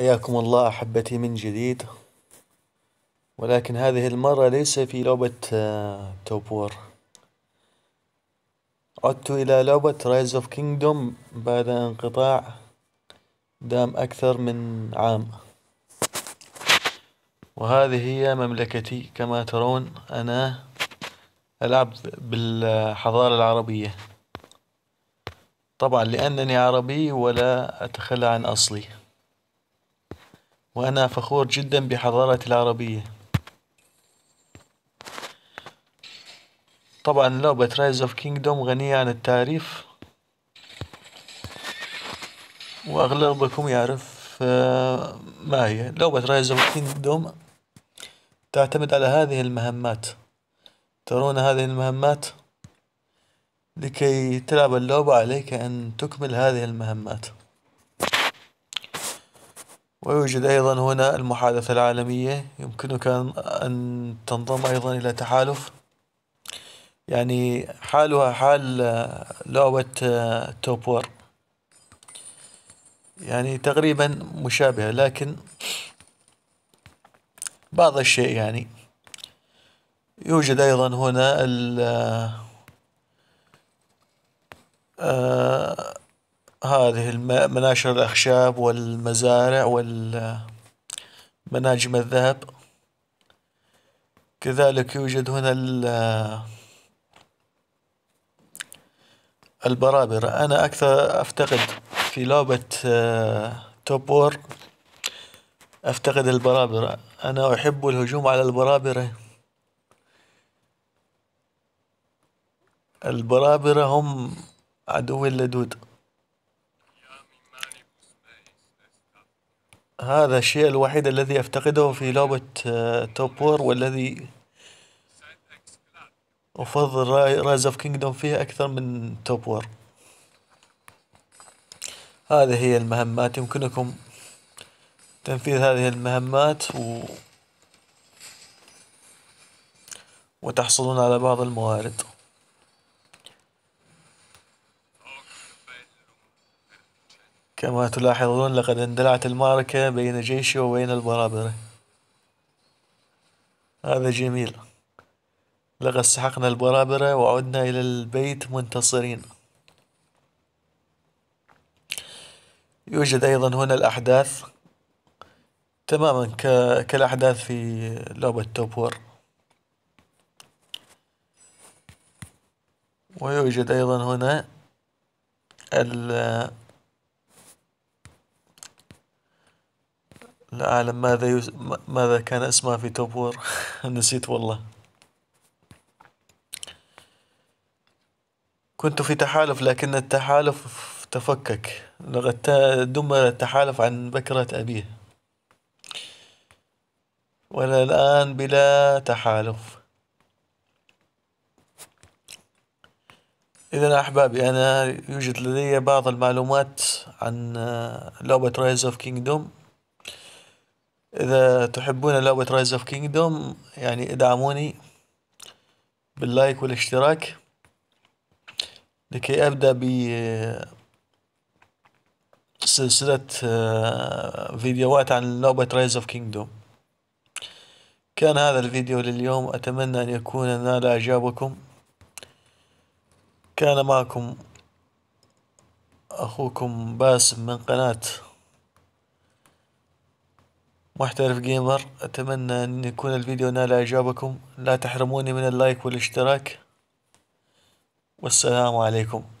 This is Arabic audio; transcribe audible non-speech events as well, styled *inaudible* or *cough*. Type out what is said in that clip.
حياكم الله أحبتي من جديد ولكن هذه المرة ليس في لعبة آه، توبور عدت إلى لعبة رايز اوف كينجدوم بعد انقطاع دام أكثر من عام وهذه هي مملكتي كما ترون أنا ألعب بالحضارة العربية طبعا لأنني عربي ولا أتخلى عن أصلي وأنا فخور جدا بحضارتي العربية طبعا لعبة رايز اوف كينجدوم غنية عن التعريف وأغلبكم يعرف آه، ما هي لعبة رايز اوف كينجدوم تعتمد على هذه المهمات ترون هذه المهمات لكي تلعب اللعبة عليك أن تكمل هذه المهمات ويوجد أيضا هنا المحادثة العالمية يمكنك أن تنضم أيضا إلى تحالف يعني حالها حال آه، لعبة آه، توبور يعني تقريبا مشابهة لكن بعض الشيء يعني يوجد أيضا هنا ال آه، هذه مناشر الأخشاب والمزارع والمناجم الذهب كذلك يوجد هنا البرابرة أنا أكثر أفتقد في لعبة توب وور أفتقد البرابرة أنا أحب الهجوم على البرابرة البرابرة هم عدوي اللدود هذا الشيء الوحيد الذي أفتقده في لعبة توب آه، وور والذي أفضل رايز اوف كينجدوم فيها أكثر من توب وور هذه هي المهمات يمكنكم تنفيذ هذه المهمات و... وتحصلون على بعض الموارد كما تلاحظون لقد اندلعت المعركة بين جيشي وبين البرابرة هذا جميل لقد سحقنا البرابرة وعدنا إلى البيت منتصرين يوجد أيضا هنا الأحداث تماما كالأحداث في لعبة توبور ويوجد أيضا هنا ال لا أعلم ماذا يس... ماذا كان اسمها في توب وور *laughs* نسيت والله كنت في تحالف لكن التحالف تفكك لقد دمر التحالف عن بكرة أبيه ولا الآن بلا تحالف إذا أحبابي أنا يوجد لدي بعض المعلومات عن آه، لعبة رايز اوف كينجدوم إذا تحبون لعبة رايز اوف كينجدوم يعني ادعموني باللايك والاشتراك لكي أبدأ بسلسلة آه، فيديوهات عن لعبة رايز اوف كينجدوم كان هذا الفيديو لليوم أتمنى أن يكون نال إعجابكم كان معكم أخوكم باسم من قناة محترف جيمر أتمنى أن يكون الفيديو نال إعجابكم لا تحرموني من اللايك والاشتراك والسلام عليكم